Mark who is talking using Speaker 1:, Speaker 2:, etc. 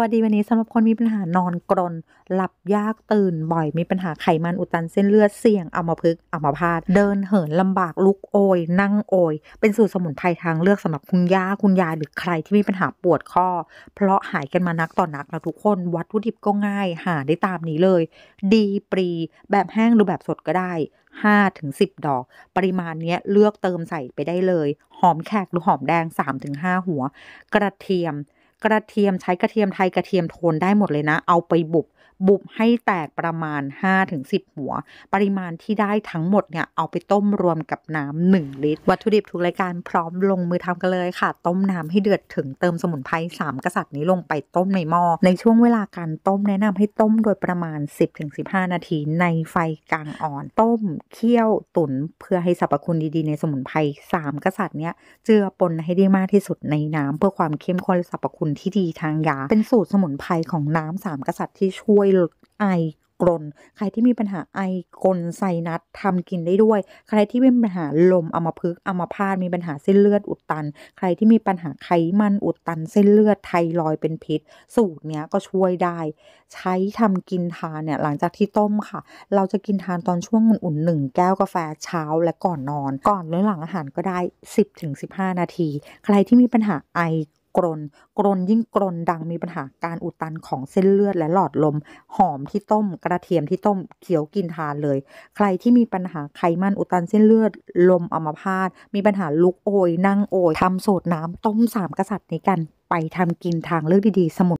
Speaker 1: วัสดี วันนี้สำหรับคนมีปัญหานอนกรนหลับยากตื่น บ่อยมีปัญหาไขมันอุดตันเส้นเลือดเสี่ยงเอามาพึกเอามาพาดเดินเหินลำบากลุกโอย นั่งโอย เป็นสูตรสมุนไพรทางเลือกสำหรับคุณย่าคุณยายหรือใครที่มีปัญหาปวดข้อ เพราะหายกันมานักต่อนักแล้วทุกคนวัตถุดิบก็ง่ายหาได้ตามนี้เลย ดีปรีแบบแห้งหรือแบบสดก็ได้5ถึง10 ดอก ปริมาณนี้เลือกเติมใส่ไปได้เลย หอมแขกหรือหอมแดง 3-5 หัว กระเทียมกระเทียมใช้กระเทียมไทยกระเทียมโทนได้หมดเลยนะ เอาไปบุบบุบให้แตกประมาณ 5-10 หัว ปริมาณที่ได้ทั้งหมดเนี่ยเอาไปต้มรวมกับน้ำหนึ่งลิตร วัตถุดิบทุกรายการพร้อมลงมือทำกันเลยค่ะ ต้มน้ำให้เดือดถึงเติมสมุนไพร3กษัตริย์นี้ลงไปต้มในหม้อในช่วงเวลาการต้มแนะนำให้ต้มโดยประมาณ 10-15 นาทีในไฟกลางอ่อน ต้มเคี่ยวตุ๋นเพื่อให้สรรพคุณดีๆ ในสมุนไพร3กษัตริย์เนี้ยเจือปนให้ได้มากที่สุดในน้ำเพื่อความเข้มข้นและสรรพคุณลที่ดีทางยา เป็นสูตรสมุนไพรของน้ำสามกษัตริย์ที่ช่วยลดไอกรน ใครที่มีปัญหาไอกรนไซนัสทำกินได้ด้วย ใครที่มีปัญหาลมอัมพึกอัมพาดมีปัญหาเส้นเลือดอุดตัน ใครที่มีปัญหาไขมันอุดตันเส้นเลือดไทรอยเป็นพิษ สูตรเนี้ยก็ช่วยได้ ใช้ทำกินทานเนี่ยหลังจากที่ต้มค่ะ เราจะกินทานตอนช่วงอุ่นหนึ่งแก้วกาแฟเช้าและก่อนนอน ก่อนหรือหลังอาหารก็ได้ 10-15 นาที ใครที่มีปัญหาไอกรนกรนยิ่งกรนดังมีปัญหาการอุดตันของเส้นเลือดและหลอดลม หอมที่ต้มกระเทียมที่ต้มเขียวกินทานเลย ใครที่มีปัญหาไขมันอุดตันเส้นเลือดลมอัมพาตมีปัญหาลุกโอย นั่งโอยทำสดน้ำต้มสามกษัตริย์ในกันไปทำกินทางเลือกดีๆสมุน